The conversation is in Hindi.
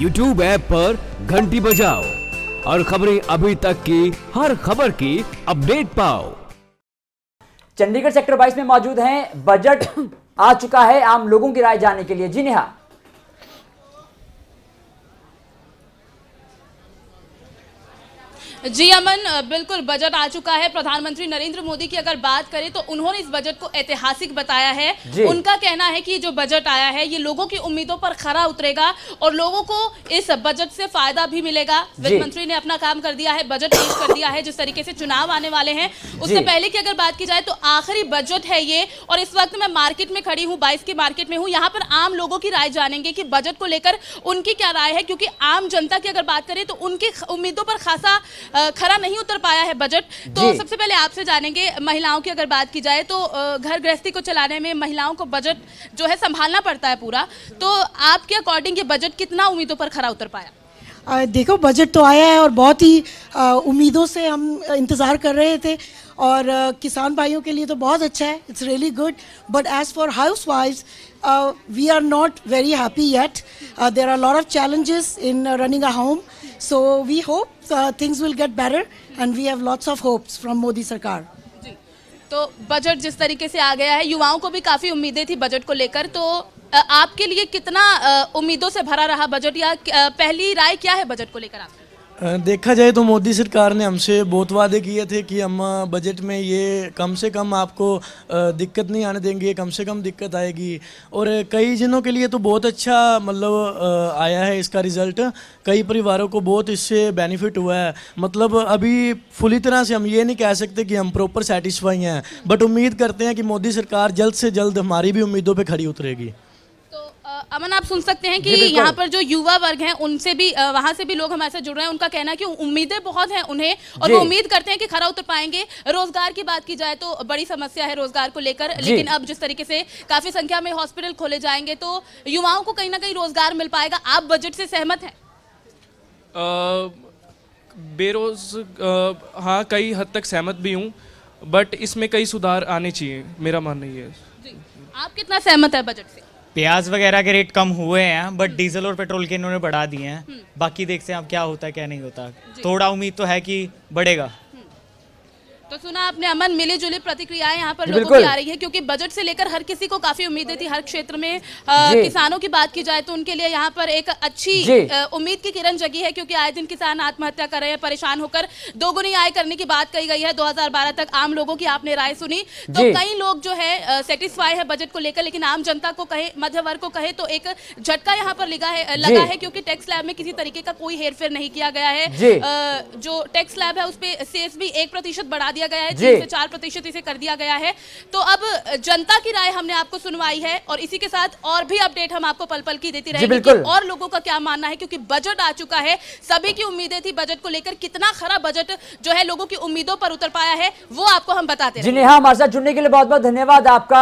यूट्यूब ऐप पर घंटी बजाओ और खबरें अभी तक की हर खबर की अपडेट पाओ चंडीगढ़ सेक्टर 22 में मौजूद हैं बजट आ चुका है आम लोगों की राय जानने के लिए जी नेहा जी अमन बिल्कुल बजट आ चुका है प्रधानमंत्री नरेंद्र मोदी की अगर बात करें तो उन्होंने इस बजट को ऐतिहासिक बताया है उनका कहना है कि जो बजट आया है ये लोगों की उम्मीदों पर खरा उतरेगा और लोगों को इस बजट से फायदा भी मिलेगा वित्त मंत्री ने अपना काम कर दिया है बजट पेश कर दिया है जिस तरीके से चुनाव आने वाले हैं उससे पहले की अगर बात की जाए तो आखिरी बजट है ये और इस वक्त मैं मार्केट में खड़ी हूँ बाईस की मार्केट में हूँ यहाँ पर आम लोगों की राय जानेंगे कि बजट को लेकर उनकी क्या राय है क्योंकि आम जनता की अगर बात करें तो उनकी उम्मीदों पर खासा खरा नहीं उतर पाया है बजट तो सबसे पहले आपसे जानेंगे महिलाओं की अगर बात की जाए तो घर गृहस्थी को चलाने में महिलाओं को बजट जो है संभालना पड़ता है पूरा तो आपके अकॉर्डिंग ये बजट कितना उम्मीदों पर खरा उतर पाया देखो बजट तो आया है और बहुत ही उम्मीदों से हम इंतज़ार कर रहे थे और किसान भाइयों के लिए तो बहुत अच्छा है it's really good but as for housewife we are not very happy yet there are lot of challenges in running a home So we hope uh, things will get better and we have lots of hopes from Modi सरकार. तो बजट जिस तरीके से आ गया है युवाओं को भी काफ़ी उम्मीदें थी बजट को लेकर तो आपके लिए कितना उम्मीदों से भरा रहा बजट या पहली राय क्या है बजट को लेकर आपकी देखा जाए तो मोदी सरकार ने हमसे बहुत वादे किए थे कि हम बजट में ये कम से कम आपको दिक्कत नहीं आने देंगे कम से कम दिक्कत आएगी और कई जनों के लिए तो बहुत अच्छा मतलब आया है इसका रिज़ल्ट कई परिवारों को बहुत इससे बेनिफिट हुआ है मतलब अभी फुली तरह से हम ये नहीं कह सकते कि हम प्रॉपर सेटिस्फाई हैं बट उम्मीद करते हैं कि मोदी सरकार जल्द से जल्द हमारी भी उम्मीदों पर खड़ी उतरेगी अमन आप सुन सकते हैं कि यहाँ पर जो युवा वर्ग हैं उनसे भी वहाँ से भी लोग हमारे साथ जुड़ रहे हैं उनका कहना है कि उम्मीदें बहुत हैं उन्हें और वो उम्मीद करते हैं कि खरा उतर पाएंगे रोजगार की बात की जाए तो बड़ी समस्या है रोजगार को लेकर लेकिन अब जिस तरीके से काफी संख्या में हॉस्पिटल खोले जाएंगे तो युवाओं को कहीं ना कहीं रोजगार मिल पाएगा आप बजट से सहमत हैं बेरोज हाँ कई हद तक सहमत भी हूँ बट इसमें कई सुधार आने चाहिए मेरा मानना ही है आप कितना सहमत है बजट से प्याज वगैरह के रेट कम हुए हैं बट डीजल हम्म। और पेट्रोल के इन्होंने बढ़ा दिए हैं हम्म। बाकी देखते हैं अब क्या होता है क्या नहीं होता थोड़ा उम्मीद तो है कि बढ़ेगा तो सुना आपने अमन मिली जुली प्रतिक्रियाएं यहाँ पर लोगों की आ रही है क्योंकि बजट से लेकर हर किसी को काफी उम्मीदें थी हर क्षेत्र में आ, किसानों की बात की जाए तो उनके लिए यहाँ पर एक अच्छी उम्मीद की किरण जगी है क्योंकि आए दिन किसान आत्महत्या कर रहे हैं परेशान होकर दोगुनी आय करने की बात कही गई है 2012 तक आम लोगों की आपने राय सुनी तो कई लोग जो है सेटिस्फाई है बजट को लेकर लेकिन आम जनता को कहे मध्य वर्ग को कहे तो एक झटका यहाँ पर लगा है लगा है क्योंकि टैक्स लैब में किसी तरीके का कोई हेरफेर नहीं किया गया है जो टैक्स लैब है उस पर सेस भी एक प्रतिशत बढ़ा दिया गया है तीन से चार प्रतिशत इसे कर दिया गया है तो अब जनता की राय हमने आपको सुनवाई है और इसी के साथ और भी अपडेट हम आपको पल पल की देती रहेगी और लोगों का क्या मानना है क्योंकि बजट आ चुका है सभी की उम्मीदें थी बजट को लेकर कितना खरा बजट जो है लोगों की उम्मीदों पर उतर पाया है वो आपको हम बताते हैं जी हाँ हमारे साथ जुड़ने के लिए बहुत बहुत धन्यवाद आपका